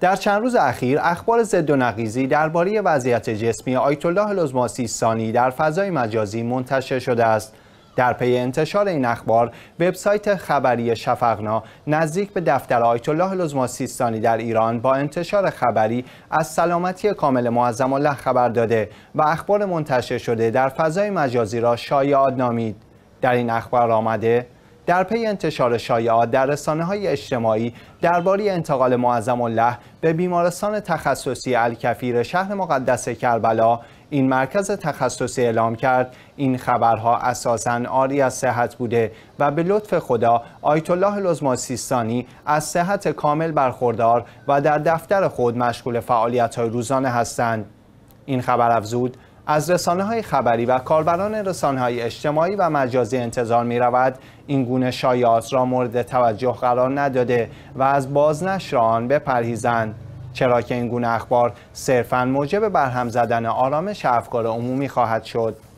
در چند روز اخیر اخبار زد و نقیزی درباره وضعیت جسمی آیت الله در فضای مجازی منتشر شده است در پی انتشار این اخبار وبسایت خبری شفقنا نزدیک به دفتر آیت الله در ایران با انتشار خبری از سلامتی کامل معظم الله خبر داده و اخبار منتشر شده در فضای مجازی را شایع نامید در این اخبار آمده در پی انتشار شایعات در رسانه های اجتماعی درباره انتقال معظم الله به بیمارستان تخصصی الکفیر شهر مقدس کربلا این مرکز تخصصی اعلام کرد این خبرها اساسا آری از صحت بوده و به لطف خدا آیت الله لزما سیستانی از صحت کامل برخوردار و در دفتر خود مشغول فعالیت های روزانه هستند این خبر افزود از رسانه های خبری و کاربران رسانه های اجتماعی و مجازی انتظار می رود این گونه شایعات را مورد توجه قرار نداده و از بازنشر آن بپرهیزند چرا که این گونه اخبار صرفا موجب برهم زدن آرامش افکار عمومی خواهد شد